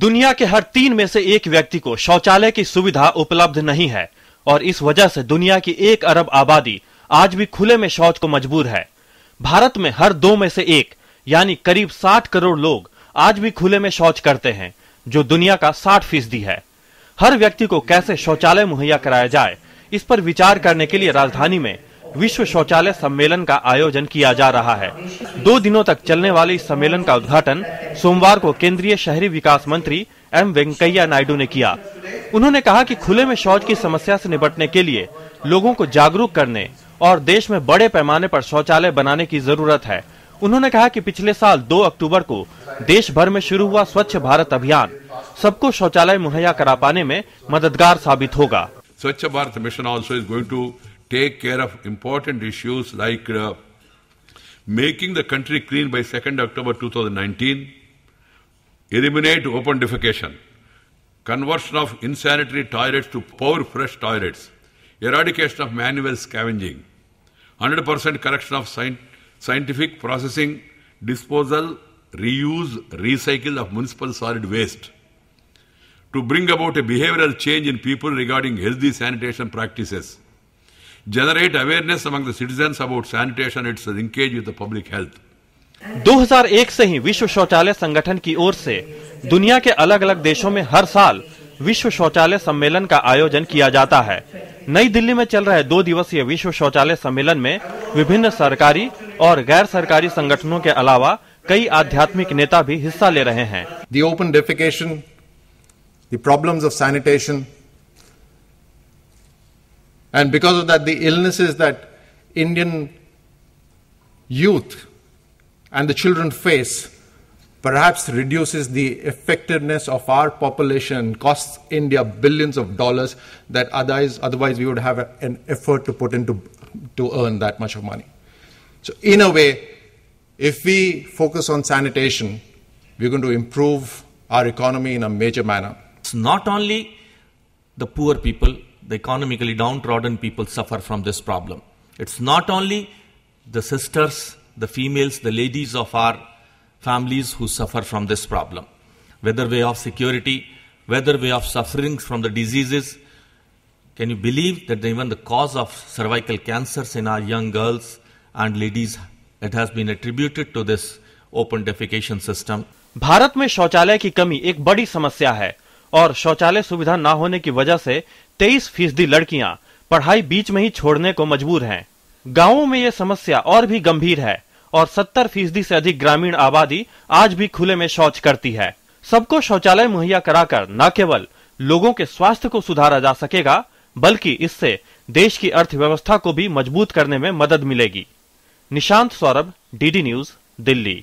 दुनिया के हर तीन में से एक व्यक्ति को शौचालय की सुविधा उपलब्ध नहीं है और इस वजह से दुनिया की एक अरब आबादी आज भी खुले में शौच को मजबूर है भारत में हर दो में से एक यानी करीब साठ करोड़ लोग आज भी खुले में शौच करते हैं जो दुनिया का साठ फीसदी है हर व्यक्ति को कैसे शौचालय मुहैया कराया जाए इस पर विचार करने के लिए राजधानी में विश्व शौचालय सम्मेलन का आयोजन किया जा रहा है दो दिनों तक चलने वाले इस सम्मेलन का उद्घाटन सोमवार को केंद्रीय शहरी विकास मंत्री एम वेंकैया नायडू ने किया उन्होंने कहा कि खुले में शौच की समस्या से निपटने के लिए लोगों को जागरूक करने और देश में बड़े पैमाने पर शौचालय बनाने की जरूरत है उन्होंने कहा कि पिछले साल 2 अक्टूबर को देश भर में शुरू हुआ स्वच्छ भारत अभियान सबको शौचालय मुहैया करा पाने में मददगार साबित होगा Swachh Bharat mission also is going to take care of important issues like uh, making the country clean by 2nd October 2019, eliminate open defecation, conversion of insanitary toilets to pour fresh toilets, eradication of manual scavenging, 100% correction of scientific processing, disposal, reuse, recycle of municipal solid waste. To bring about a behavioral change in people regarding healthy sanitation practices generate awareness among the citizen about sanitation it's linkage with the public health 2001 से ही विश्व शौचालय संगठन की ओर से दुनिया के अलग अलग देशों में हर साल विश्व शौचालय सम्मेलन का आयोजन किया जाता है नई दिल्ली में चल रहे दो दिवसीय विश्व शौचालय सम्मेलन में विभिन्न सरकारी और गैर सरकारी संगठनों के अलावा कई आध्यात्मिक नेता भी हिस्सा ले रहे हैं the open defecation the problems of sanitation, And because of that, the illnesses that Indian youth and the children face perhaps reduces the effectiveness of our population, costs India billions of dollars that otherwise, otherwise we would have an effort to put into to earn that much of money. So, in a way, if we focus on sanitation, we're going to improve our economy in a major manner. It's not only the poor people, the economically downtrodden people suffer from this problem. It's not only the sisters, the females, the ladies of our families who suffer from this problem. Whether way of security, whether way of suffering from the diseases, can you believe that even the cause of cervical cancers in our young girls and ladies it has been attributed to this open defecation system? Bharat में शौचालय की कमी एक बड़ी समस्या है और शौचालय सुविधा न होने की वजह से तेईस फीसदी लड़कियां पढ़ाई बीच में ही छोड़ने को मजबूर हैं गांवों में ये समस्या और भी गंभीर है और सत्तर फीसदी से अधिक ग्रामीण आबादी आज भी खुले में शौच करती है सबको शौचालय मुहैया कराकर न केवल लोगों के स्वास्थ्य को सुधारा जा सकेगा बल्कि इससे देश की अर्थव्यवस्था को भी मजबूत करने में मदद मिलेगी निशांत सौरभ डीडी न्यूज दिल्ली